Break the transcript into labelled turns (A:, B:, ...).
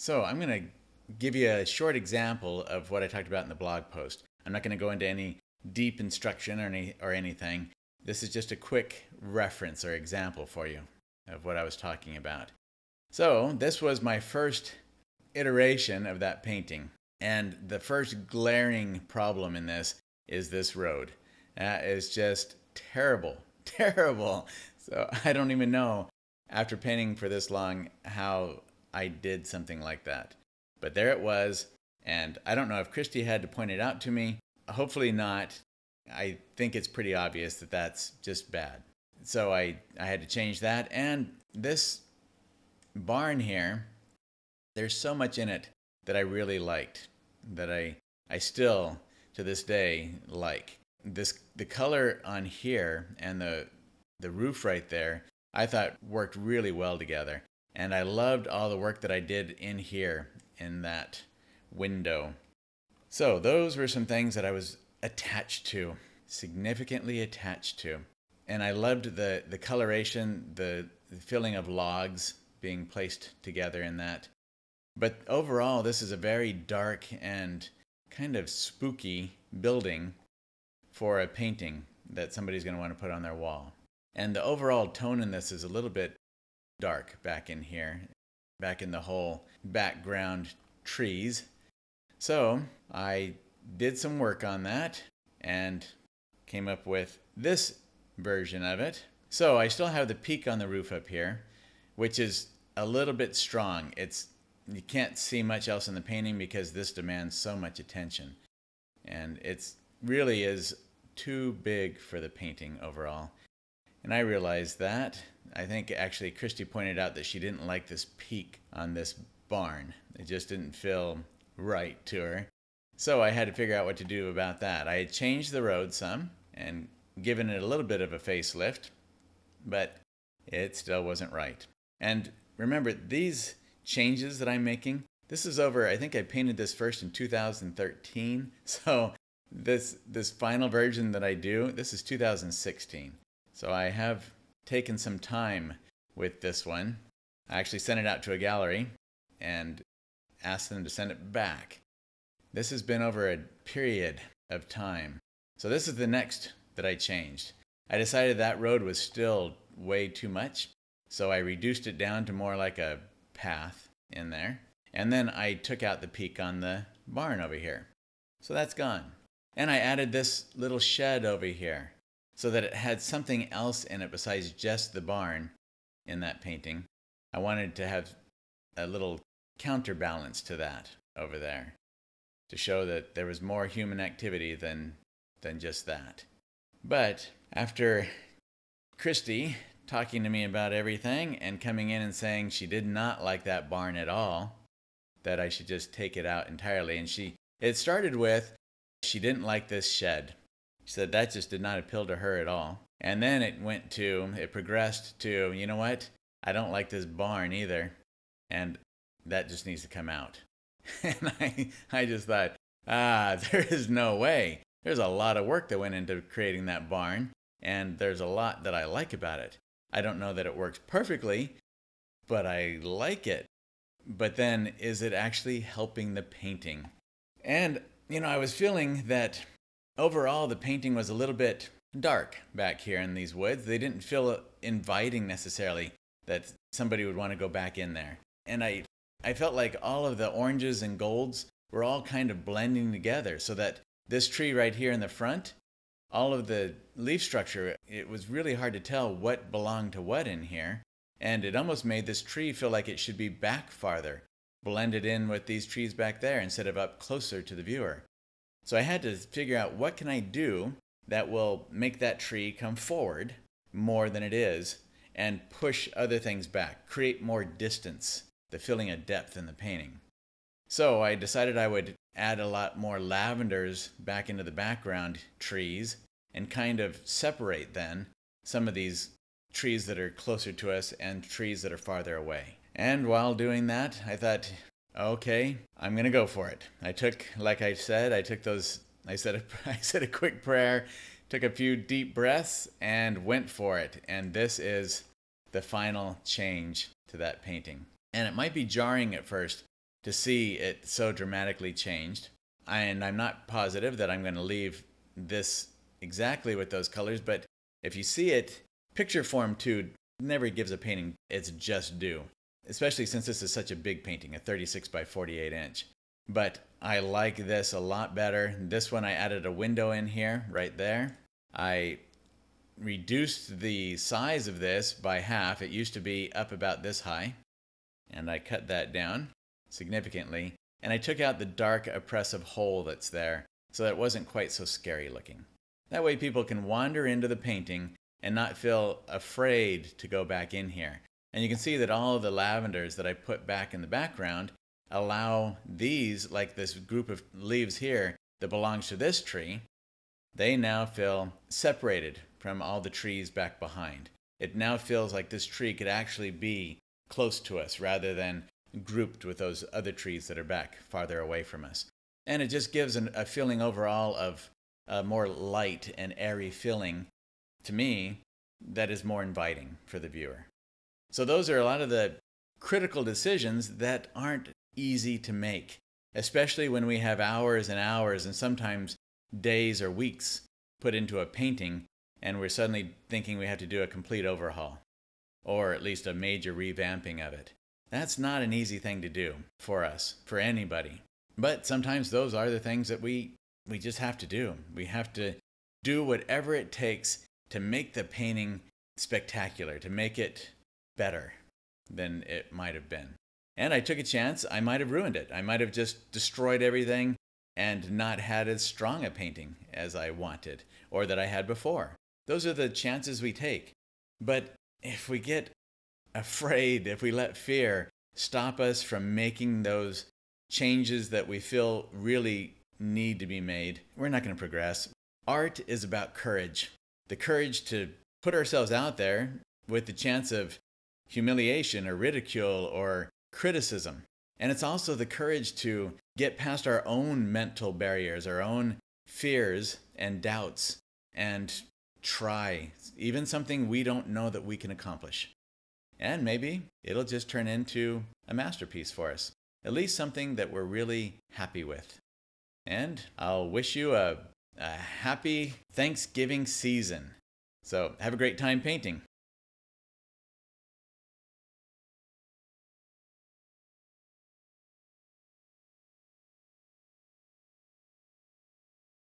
A: So I'm going to give you a short example of what I talked about in the blog post. I'm not going to go into any deep instruction or, any, or anything. This is just a quick reference or example for you of what I was talking about. So this was my first iteration of that painting. And the first glaring problem in this is this road. That is just terrible, terrible. So I don't even know after painting for this long how I did something like that. But there it was, and I don't know if Christy had to point it out to me. Hopefully not. I think it's pretty obvious that that's just bad. So I, I had to change that. And this barn here, there's so much in it that I really liked, that I, I still, to this day, like. This, the color on here and the, the roof right there, I thought worked really well together. And I loved all the work that I did in here in that window. So those were some things that I was attached to, significantly attached to. And I loved the, the coloration, the, the filling of logs being placed together in that. But overall, this is a very dark and kind of spooky building for a painting that somebody's going to want to put on their wall. And the overall tone in this is a little bit dark back in here, back in the whole background trees. So I did some work on that and came up with this version of it. So I still have the peak on the roof up here, which is a little bit strong. It's you can't see much else in the painting because this demands so much attention. And it's really is too big for the painting overall. And I realized that. I think actually Christy pointed out that she didn't like this peak on this barn. It just didn't feel right to her. So I had to figure out what to do about that. I had changed the road some and given it a little bit of a facelift, but it still wasn't right. And remember, these changes that I'm making, this is over, I think I painted this first in 2013. So this, this final version that I do, this is 2016. So I have taken some time with this one. I actually sent it out to a gallery and asked them to send it back. This has been over a period of time. So this is the next that I changed. I decided that road was still way too much, so I reduced it down to more like a path in there. And then I took out the peak on the barn over here. So that's gone. And I added this little shed over here so that it had something else in it besides just the barn in that painting. I wanted to have a little counterbalance to that over there to show that there was more human activity than, than just that. But after Christy talking to me about everything and coming in and saying she did not like that barn at all, that I should just take it out entirely, and she it started with she didn't like this shed. She said that just did not appeal to her at all. And then it went to, it progressed to, you know what? I don't like this barn either. And that just needs to come out. and I, I just thought, ah, there is no way. There's a lot of work that went into creating that barn, and there's a lot that I like about it. I don't know that it works perfectly, but I like it. But then, is it actually helping the painting? And, you know, I was feeling that Overall, the painting was a little bit dark back here in these woods. They didn't feel inviting necessarily that somebody would want to go back in there. And I, I felt like all of the oranges and golds were all kind of blending together so that this tree right here in the front, all of the leaf structure, it was really hard to tell what belonged to what in here. And it almost made this tree feel like it should be back farther, blended in with these trees back there instead of up closer to the viewer. So I had to figure out what can I do that will make that tree come forward more than it is and push other things back, create more distance, the feeling of depth in the painting. So I decided I would add a lot more lavenders back into the background trees and kind of separate then some of these trees that are closer to us and trees that are farther away. And while doing that, I thought, okay, I'm going to go for it. I took, like I said, I took those, I said, a, I said a quick prayer, took a few deep breaths, and went for it. And this is the final change to that painting. And it might be jarring at first to see it so dramatically changed. And I'm not positive that I'm going to leave this exactly with those colors, but if you see it, picture form too never gives a painting its just due especially since this is such a big painting, a 36 by 48 inch. But I like this a lot better. This one I added a window in here, right there. I reduced the size of this by half. It used to be up about this high, and I cut that down significantly. And I took out the dark, oppressive hole that's there so that it wasn't quite so scary looking. That way, people can wander into the painting and not feel afraid to go back in here. And you can see that all the lavenders that I put back in the background allow these, like this group of leaves here that belongs to this tree, they now feel separated from all the trees back behind. It now feels like this tree could actually be close to us rather than grouped with those other trees that are back farther away from us. And it just gives an, a feeling overall of a uh, more light and airy feeling to me that is more inviting for the viewer. So, those are a lot of the critical decisions that aren't easy to make, especially when we have hours and hours and sometimes days or weeks put into a painting and we're suddenly thinking we have to do a complete overhaul or at least a major revamping of it. That's not an easy thing to do for us, for anybody. But sometimes those are the things that we, we just have to do. We have to do whatever it takes to make the painting spectacular, to make it better than it might have been. And I took a chance. I might have ruined it. I might have just destroyed everything and not had as strong a painting as I wanted or that I had before. Those are the chances we take. But if we get afraid, if we let fear stop us from making those changes that we feel really need to be made, we're not going to progress. Art is about courage the courage to put ourselves out there with the chance of humiliation or ridicule or criticism. And it's also the courage to get past our own mental barriers, our own fears and doubts, and try even something we don't know that we can accomplish. And maybe it'll just turn into a masterpiece for us, at least something that we're really happy with. And I'll wish you a, a happy Thanksgiving season. So have a great time painting.